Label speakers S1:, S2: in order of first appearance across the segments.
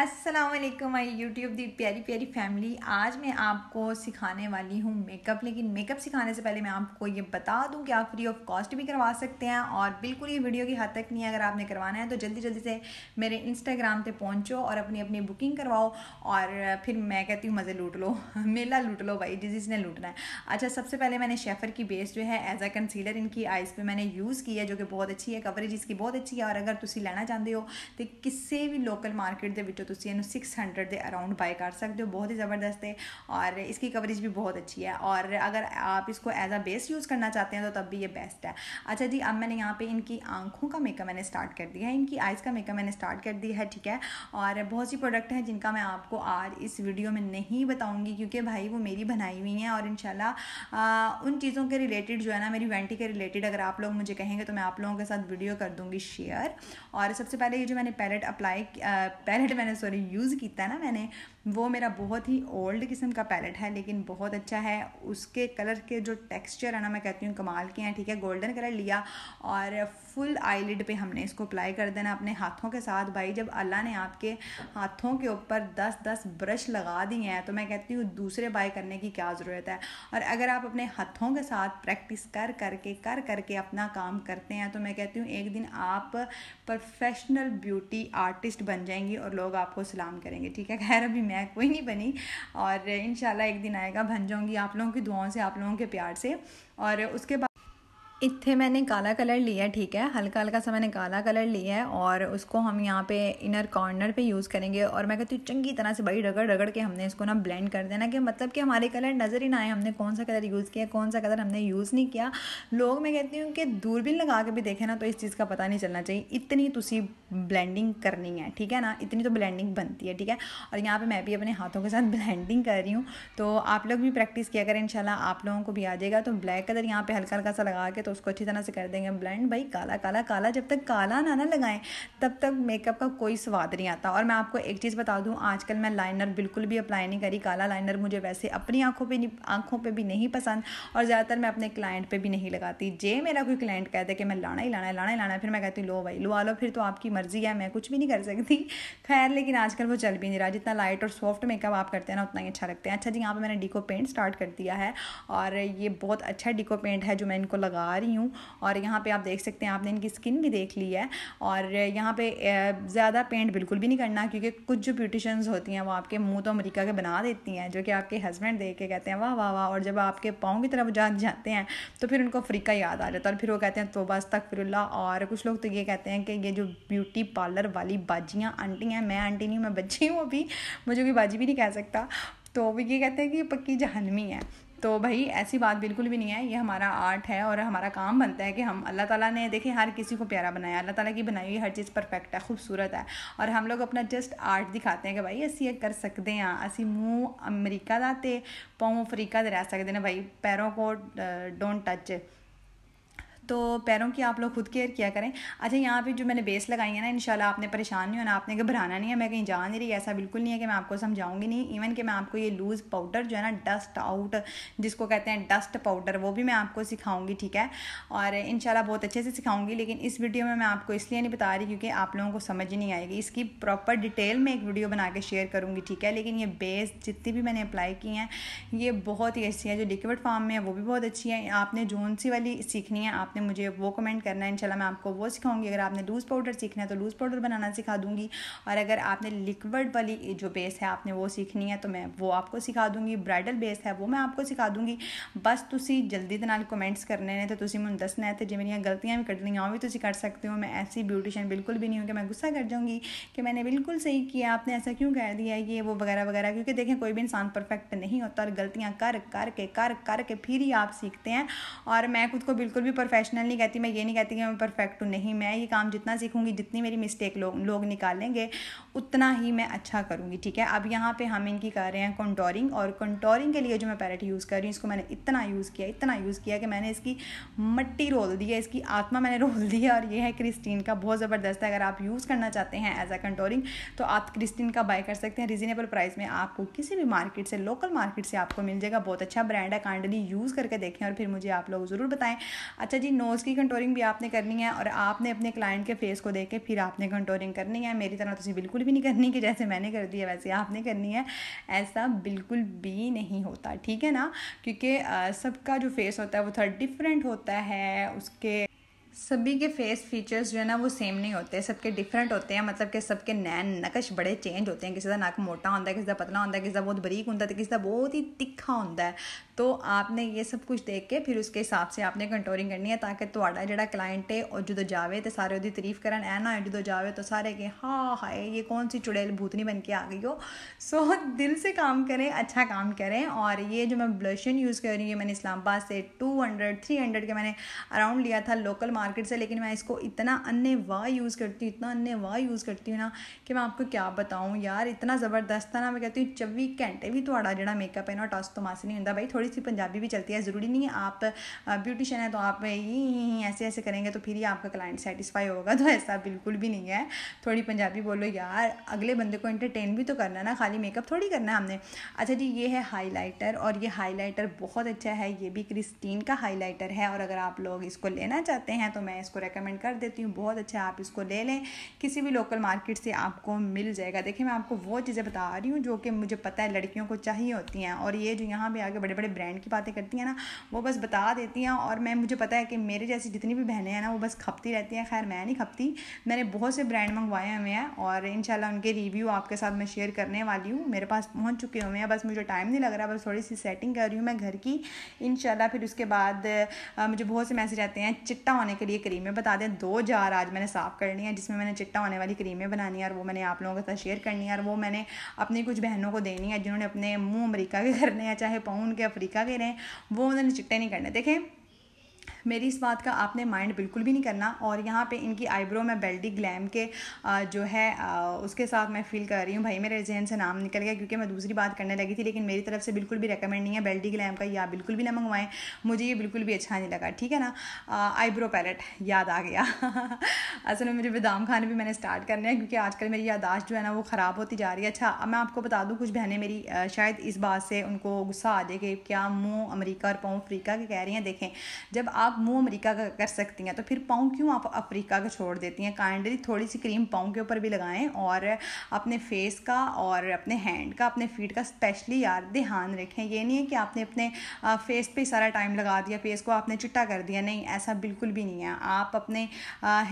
S1: असलम आई YouTube दी प्यारी प्यारी family आज मैं आपको सिखाने वाली हूँ मेकअप लेकिन मेकअप सिखाने से पहले मैं आपको ये बता दूँ कि आप फ्री ऑफ कॉस्ट भी करवा सकते हैं और बिल्कुल ये वीडियो की हद तक नहीं है अगर आपने करवाना है तो जल्दी जल्दी से मेरे इंस्टाग्राम पे पहुँचो और अपनी अपनी बुकिंग करवाओ और फिर मैं कहती हूँ मज़े लूट लो मेला लूट लो भाई जिस जिसने लूटना है अच्छा सबसे पहले मैंने शेफर की बेस जो है एज अ कंसीलर इनकी आइज़ पर मैंने यूज़ की है जो कि बहुत अच्छी है कवरेज इसकी बहुत अच्छी है और अगर तुम लेना चाहते हो तो किसी भी लोकल मार्केट के ਜੋ ਤੁਸੀਂ ਇਹਨੂੰ 600 ਦੇ ਅਰਾਊਂਡ ਬਾਈ ਕਰ ਸਕਦੇ ਹੋ बहुत ही ज़बरदस्त है और इसकी कवरेज भी बहुत अच्छी है और अगर आप इसको एज अ बेस यूज़ करना चाहते हैं तो तब भी ये बेस्ट है अच्छा जी अब मैंने यहाँ पर इनकी आंखों का मेकअप मैंने स्टार्ट कर दिया है इनकी आइज़ का मेकअप मैंने स्टार्ट कर दिया है ठीक है और बहुत सी प्रोडक्ट हैं जिनका मैं आपको आज इस वीडियो में नहीं बताऊँगी क्योंकि भाई वो मेरी बनाई हुई हैं और इन उन चीज़ों के रिलेटेड जो है ना मेरी वेंटी के रिलेटेड अगर आप लोग मुझे कहेंगे तो मैं आप लोगों के साथ वीडियो कर दूंगी शेयर और सबसे पहले ये जो मैंने पैलेट अप्लाई पैलेट मैंने इस बार यूज़ किया ना मैंने वो मेरा बहुत ही ओल्ड किस्म का पैलेट है लेकिन बहुत अच्छा है उसके कलर के जो टेक्सचर है ना मैं कहती हूँ कमाल के हैं ठीक है गोल्डन कलर लिया और फुल आईलिड पे हमने इसको अप्लाई कर देना अपने हाथों के साथ भाई जब अल्लाह ने आपके हाथों के ऊपर दस दस ब्रश लगा दिए हैं तो मैं कहती हूँ दूसरे बाय करने की क्या ज़रूरत है और अगर आप अपने हाथों के साथ प्रैक्टिस कर करके कर करके अपना काम करते हैं तो मैं कहती हूँ एक दिन आप प्रोफेशनल ब्यूटी आर्टिस्ट बन जाएंगी और लोग आपको सलाम करेंगे ठीक है खैर अभी मैं कोई नहीं बनी और इन एक दिन आएगा भन जाऊँगी आप लोगों की दुआओं से आप लोगों के प्यार से और उसके बाद इतने मैंने काला कलर लिया है ठीक है हल्का हल्का सा मैंने काला कलर लिया है और उसको हम यहाँ पे इनर कॉर्नर पे यूज़ करेंगे और मैं कहती हूँ चंगी तरह से बड़ी रगड़ रगड़ के हमने इसको ना ब्लेंड कर देना कि मतलब कि हमारे कलर नज़र ही ना आए हमने कौन सा कलर यूज़ किया कौन सा कलर हमने यूज़ नहीं किया लोग मैं कहती हूँ कि दूरबीन लगा के भी देखें ना तो इस चीज़ का पता नहीं चलना चाहिए इतनी तुसी तो ब्लैंडिंग करनी है ठीक है ना इतनी तो ब्लैंडिंग बनती है ठीक है और यहाँ पर मैं भी अपने हाथों के साथ ब्लैंडिंग कर रही हूँ तो आप लोग भी प्रैक्टिस किया करें इन आप लोगों को भी आ जाएगा तो ब्लैक कलर यहाँ पर हल्का हल्का सा लगा के तो उसको अच्छी तरह से कर देंगे ब्लेंड भाई काला काला काला जब तक काला ना ना लगाएं तब तक मेकअप का कोई स्वाद नहीं आता और मैं आपको एक चीज़ बता दूँ आजकल मैं लाइनर बिल्कुल भी अप्लाई नहीं करी काला लाइनर मुझे वैसे अपनी आंखों पर आँखों पर भी नहीं पसंद और ज़्यादातर मैं अपने क्लाइंट पर भी नहीं लगाती जे मेरा कोई क्लाइंट कहते कि मैं लाना ही लाना है लाना ही लाना फिर मैं कहती हूँ लो भाई लुआ लो फिर तो आपकी मर्ज़ी है मैं कुछ भी नहीं कर सकती खैर लेकिन आजकल वो चल भी नहीं रहा जितना लाइट और सॉफ्ट मेकअप आप करते हैं ना उतना ही अच्छा लगता है अच्छा जी यहाँ पर मैंने डिको पेंट स्टार्ट कर दिया है और ये बहुत अच्छा डिको पेंट है जो मैं इनको लगा रही हूँ और यहाँ पे आप देख सकते हैं आपने इनकी स्किन भी देख ली है और यहाँ पे ज़्यादा पेंट बिल्कुल भी नहीं करना क्योंकि कुछ जो ब्यूटिशंस होती हैं वो आपके मुँह तो अमरीका के बना देती हैं जो कि आपके हस्बैंड देख के कहते हैं वाह वाह वाह और जब आपके पाँव की तरफ जाग जाते हैं तो फिर उनको अफ्रीका याद आ जाता है और फिर वो कहते हैं तो बस तक और कुछ लोग तो ये कहते हैं कि ये जो ब्यूटी पार्लर वाली बाजियाँ आंटी हैं मैं आंटी नहीं मैं बच्ची हूँ अभी मुझे कोई बाजी भी नहीं कह सकता तो वो ये कहते हैं कि ये पक्की जहनमी है तो भाई ऐसी बात बिल्कुल भी नहीं है ये हमारा आर्ट है और हमारा काम बनता है कि हम अल्लाह ताला ने देखें हर किसी को प्यारा बनाया अल्लाह ताला की बनाई हुई हर चीज़ परफेक्ट है खूबसूरत है और हम लोग अपना जस्ट आर्ट दिखाते हैं कि भाई असी ये कर सकते हैं असी मुँह अमरीका का ते पाँव अफ्रीका दे रह सकते हैं भाई पैरों को डोंट टच तो पैरों की आप लोग खुद केयर किया करें अच्छा यहाँ पे जो मैंने बेस लगाई है ना इंशाल्लाह आपने परेशान नहीं होना आपने घबराना नहीं है मैं कहीं जा नहीं रही ऐसा बिल्कुल नहीं है कि मैं आपको समझाऊंगी नहीं इवन कि मैं आपको ये लूज़ पाउडर जो है ना डस्ट आउट जिसको कहते हैं डस्ट पाउडर वो भी मैं आपको सिखाऊंगी ठीक है और इन बहुत अच्छे से सिखाऊंगी लेकिन इस वीडियो में मैं आपको इसलिए नहीं बता रही क्योंकि आप लोगों को समझ नहीं आएगी इसकी प्रॉपर डिटेल में एक वीडियो बना के शेयर करूँगी ठीक है लेकिन ये बेस जितनी भी मैंने अप्लाई की हैं ये बहुत ही अच्छी है जो लिक्विड फॉर्म में है वो भी बहुत अच्छी है आपने जोन सी वाली सीखनी है आपने मुझे वो कमेंट करना है इनशाला मैं आपको वो सिखाऊंगी अगर आपने लूज़ पाउडर सीखना है तो लूज़ पाउडर बनाना सिखा दूंगी और अगर आपने लिक्विड वाली जो बेस है आपने वो सीखनी है तो मैं वो आपको सिखा दूंगी ब्राइडल बेस है वो मैं आपको सिखा दूंगी बस तुम जल्दी ਦੇ ਨਾਲ ਕਮੈਂਟਸ ਕਰਨੇ ਨੇ ਤੇ ਤੁਸੀਂ ਮੈਨੂੰ ਦੱਸਣਾ ਹੈ ਤੇ ਜੇ ਮੇਰੀਆਂ ਗਲਤੀਆਂ ਵੀ ਕੱਢਣੀਆਂ ਉਹ ਵੀ ਤੁਸੀਂ ਕੱਢ ਸਕਦੇ ਹੋ ਮੈਂ ਐਸੀ ਬਿਊਟੀਸ਼ੀਅਨ ਬਿਲਕੁਲ ਵੀ ਨਹੀਂ ਹੂੰ ਕਿ ਮੈਂ ਗੁੱਸਾ ਕਰ ਜਾਊਂਗੀ कि मैंने बिल्कुल सही किया आपने ऐसा क्यों कर दिया ये वो वगैरह वगैरह क्योंकि देखें कोई भी इंसान परफेक्ट नहीं होता और गलतियाँ कर करके कर करके फिर ही आप सीखते हैं और मैं खुद को बिल्कुल भी परफेक्ट प्रोफेशनल नहीं कहती मैं ये नहीं कहती कि मैं परफेक्ट हूँ नहीं मैं ये काम जितना सीखूंगी जितनी मेरी मिस्टेक लोग लोग निकालेंगे उतना ही मैं अच्छा करूँगी ठीक है अब यहाँ पे हम इनकी कर रहे हैं कंटोरिंग और कंटोरिंग के लिए जो मैं पैरेट यूज़ कर रही हूँ इसको मैंने इतना यूज़ किया इतना यूज़ किया कि मैंने इसकी मट्टी रोल दी है इसकी आत्मा मैंने रोल दी है और ये है क्रिस्टीन का बहुत ज़बरदस्त है अगर आप यूज़ करना चाहते हैं एज अ कंटोरिंग तो आप क्रिस्टीन का बाय कर सकते हैं रिजनेबल प्राइस में आपको किसी भी मार्केट से लोकल मार्केट से आपको मिल जाएगा बहुत अच्छा ब्रांड है कांडली यूज़ करके देखें और फिर मुझे आप लोग ज़रूर बताएं अच्छा जी नोज़ की कंटोरिंग भी आपने करनी है और आपने अपने क्लाइंट के फेस को देख के फिर आपने कंटोरिंग करनी है मेरी तरह तुम बिल्कुल भी नहीं करनी कि जैसे मैंने कर दी है वैसे आपने करनी है ऐसा बिल्कुल भी नहीं होता ठीक है ना क्योंकि सबका जो फेस होता है वो थोड़ा डिफरेंट होता है उसके सभी के फेस फीचर्स जो है ना वो सेम नहीं होते सबके डिफरेंट होते हैं मतलब कि सबके नैन नकश बड़े चेंज होते हैं किसी का नक मोटा होता है किसी का पतला होता है किसी का बहुत बरीक होता है तो किसी का बहुत ही तिखा होता है तो आपने ये सब कुछ देख के फिर उसके हिसाब से आपने कंट्रोलिंग करनी है ताकि थोड़ा जो क्लाइंट है और जो जाए तो सारे वो तारीफ करन ऐ ना जो जाए तो सारे के हाँ हाय ये कौन सी चुड़ैल भूतनी बन के आ गई हो सो दिल से काम करें अच्छा काम करें और ये जो मैं ब्लशन यूज़ कर रही हूँ ये मैंने इस्लामाबाद से टू हंड्रेड थ्री हंड्रेड के मैंने अराउंड लिया था लोकल मार्केट से लेकिन मैं इसको इतना अन्य वाह यूज़ करती हूँ इतना अन्य वाह यूज़ करती हूँ ना कि मैं आपको क्या बताऊँ यार इतना ज़बरदस्त था ना मैं कहती हूँ चौबी घंटे भी थोड़ा जो मेकअप है ना टस तो मास नहीं होता भाई थोड़ी सी पंजाबी भी चलती है ज़रूरी नहीं है आप ब्यूटिशन है तो आप ये ऐसे ऐसे करेंगे तो फिर ही आपका क्लाइंट सेटिस्फाई होगा तो ऐसा बिल्कुल भी नहीं है थोड़ी पंजाबी बोलो यार अगले बंदे को एंटरटेन भी तो करना ना खाली मेकअप थोड़ी करना है हमने अच्छा जी ये है हाईलाइटर और ये हाईलाइटर बहुत अच्छा है ये भी क्रिस्टीन का हाइलाइटर है और अगर आप लोग इसको लेना चाहते हैं तो मैं इसको रेकमेंड कर देती हूँ बहुत अच्छा आप इसको ले लें किसी भी लोकल मार्केट से आपको मिल जाएगा देखिए मैं आपको वो चीज़ें बता रही हूँ जो कि मुझे पता है लड़कियों को चाहिए होती हैं और ये जो यहाँ भी आगे बड़े बड़े ब्रांड की बातें करती हैं ना वो बस बता देती हैं और मैं मुझे पता है कि मेरे जैसी जितनी भी बहनें हैं ना वो बस खपती रहती हैं खैर मैं नहीं खपती मैंने बहुत से ब्रांड मंगवाए हुए हैं और इन उनके रिव्यू आपके साथ मैं शेयर करने वाली हूँ मेरे पास पहुँच चुके हुए हैं बस मुझे टाइम नहीं लग रहा बस थोड़ी सी सेटिंग कर रही हूँ मैं घर की इन फिर उसके बाद मुझे बहुत से मैसेज आते हैं चिट्टा होने के के लिए क्रीमें बता दें दो जार आज मैंने साफ़ करनी है जिसमें मैंने चिट्टा होने वाली क्रीमें बनानी है और वो मैंने आप लोगों के साथ शेयर करनी है और वो मैंने अपनी कुछ बहनों को देनी है जिन्होंने अपने मुँह अमरीका के करने हैं चाहे पाँव के अफ्रीका के रहें वो उन्होंने चिट्टे नहीं करने देखें मेरी इस बात का आपने माइंड बिल्कुल भी नहीं करना और यहाँ पे इनकी आईब्रो में बेल्डी ग्लैम के जो है उसके साथ मैं फील कर रही हूँ भाई मेरे जहन से नाम निकल गया क्योंकि मैं दूसरी बात करने लगी थी लेकिन मेरी तरफ से बिल्कुल भी रिकमेंड नहीं है बेल्डी ग्लैम का या बिल्कुल भी ना मंगवाएं मुझे ये बिल्कुल भी अच्छा नहीं लगा ठीक है ना आईब्रो पैलेट याद आ गया असल में मुझे बदाम खाने भी मैंने स्टार्ट करने हैं क्योंकि आजकल मेरी यादाश्त जो है ना वो ख़राब होती जा रही है अच्छा अब मैं आपको बता दूँ कुछ बहनें मेरी शायद इस बात से उनको गुस्सा आ जाए कि क्या मुँह अमरीका और पाँव अफ्रीका के कह रही हैं देखें जब आप आप मुंह अमेरिका का कर सकती हैं तो फिर पाँव क्यों आप अफ्रीका का छोड़ देती हैं काइंडली थोड़ी सी क्रीम पाँव के ऊपर भी लगाएं और अपने फेस का और अपने हैंड का अपने फीट का स्पेशली यार ध्यान रखें ये नहीं है कि आपने अपने फेस पे सारा टाइम लगा दिया फेस को आपने चिट्टा कर दिया नहीं ऐसा बिल्कुल भी नहीं है आप अपने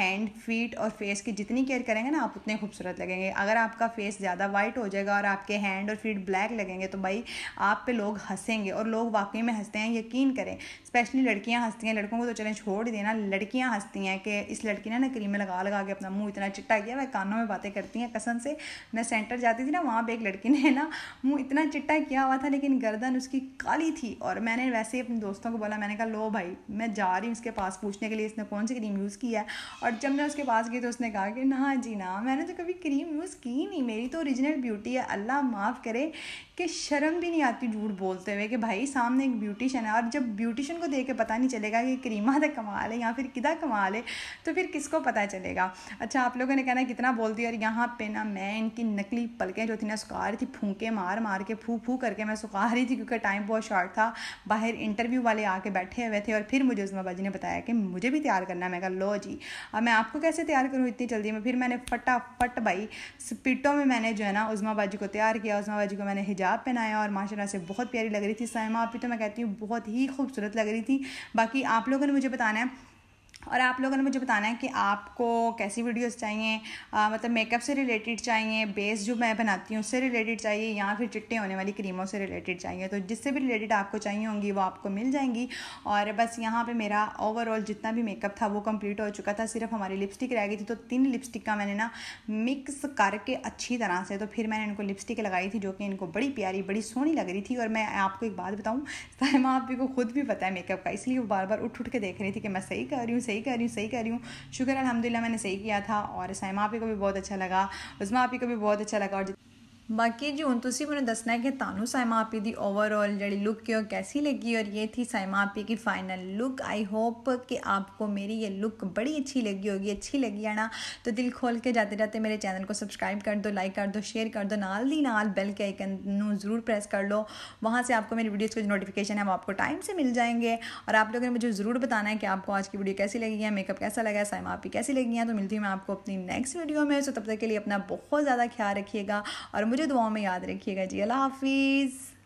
S1: हैंड फीट और फेस की जितनी केयर करेंगे ना आप उतने खूबसूरत लगेंगे अगर आपका फेस ज़्यादा वाइट हो जाएगा और आपके हैंड और फीट ब्लैक लगेंगे तो भाई आप पे लोग हंसेंगे और लोग वाकई में हंसते हैं यकीन करें स्पेशली लड़कियाँ हंसती हैं लड़कों लड़कों को तो चलें छोड़ ही देना लड़कियां हंसती हैं कि इस लड़की ने ना क्रीम में लगा लगा के अपना मुंह इतना चिट्टा किया वह कानों में बातें करती हैं कसम से मैं सेंटर जाती थी ना वहाँ पर एक लड़की ने ना मुँह इतना चिट्टा किया हुआ था लेकिन गर्दन उसकी काली थी और मैंने वैसे ही अपने दोस्तों को बोला मैंने कहा लो भाई मैं जा रही हूँ उसके पास पूछने के लिए इसने कौन सी क्रीम यूज़ की है और जब मैं उसके पास गई तो उसने कहा कि ना जी ना मैंने तो कभी क्रीम यूज़ की नहीं मेरी तो ओरिजिनल ब्यूटी है अल्लाह माफ़ करे कि शर्म भी नहीं आती झूठ बोलते हुए कि भाई सामने एक ब्यूटिशन है और जब ब्यूटिशन को देख के पता नहीं चलेगा कि करीमा तक कमा ले या फिर किदा कमा ले तो फिर किसको पता चलेगा अच्छा आप लोगों ने कहना कितना बोल दिया और यहाँ पे ना मैं इनकी नकली पलकें जो थी ना सुखा रही थी फूके मार मार के फू फू करके मैं सुखा रही थी क्योंकि टाइम बहुत शॉर्ट था बाहर इंटरव्यू वाले आके बैठे हुए थे और फिर मुझे उस्मा बाजी ने बताया कि मुझे भी तैयार करना है मैं कहा लो जी अब मैं आपको कैसे तैयार करूँ इतनी जल्दी में फिर मैंने फटाफट भाई स्पीटों में मैंने जो है ना उजमा बाजी को तैयार किया उजमा बाजी को मैंने हिजाब पहनाया और माशाला से बहुत प्यारी लग रही थी सैमा आप भी तो मैं कहती हूँ बहुत ही खूबसूरत लग रही थी बाकी आप लोगों ने मुझे बताना है और आप लोगों ने मुझे बताना है कि आपको कैसी वीडियोस चाहिए आ, मतलब मेकअप से रिलेटेड चाहिए बेस जो मैं बनाती हूँ उससे रिलेटेड चाहिए या फिर चिट्टे होने वाली क्रीमों से रिलेटेड चाहिए तो जिससे भी रिलेटेड आपको चाहिए होंगी वो आपको मिल जाएंगी और बस यहाँ पे मेरा ओवरऑल जितना भी मेकअप था वो कम्प्लीट हो चुका था सिर्फ हमारी लिपस्टिक रह गई थी तो तीन लिपस्टिक का मैंने ना मिक्स करके अच्छी तरह से तो फिर मैंने इनको लिपस्टिक लगाई थी जो कि इनको बड़ी प्यारी बड़ी सोहनी लग रही थी और मैं आपको एक बात बताऊँ साहिमा आप को खुद भी पता है मेकअप का इसलिए वो बार बार उठ उठ के देख रही थी कि मैं सही कर रही हूँ सही कर रही हूँ सही कर रही हूँ शुक्र अलहमदिल्ला मैंने सही किया था और आप ही को भी बहुत अच्छा लगा आप ही को भी बहुत अच्छा लगा और जी हूँ ਹੁਣ मैंने दसना है कि ਕਿ ਤੁਹਾਨੂੰ आपी की ओवरऑल जी लुक है वो कैसी लगी और ये थी साइमा आपी की फाइनल लुक आई होप कि आपको मेरी ये लुक बड़ी अच्छी लगी होगी अच्छी लगी है ना तो दिल खोल के जाते जाते मेरे चैनल को सब्सक्राइब कर दो लाइक कर दो शेयर कर दो नाल दी नाल बेल के आइकन ज़रूर प्रेस कर लो वहाँ से आपको मेरी वीडियोज़ के जो नोटिफिकेशन है वो आपको टाइम से मिल जाएंगे और आप लोगों ने मुझे ज़रूर बताना है कि आपको आज की वीडियो कैसी लगी है मेकअप कैसा लगा है साइमा आपी कैसी लगी है तो मिलती हूँ मैं आपको अपनी नेक्स्ट वीडियो में सो तब तक के लिए अपना बहुत ज़्यादा ख्याल रखिएगा और मुझे मुझे दुआओं में याद रखिएगा जी अल्लाह हाफिज़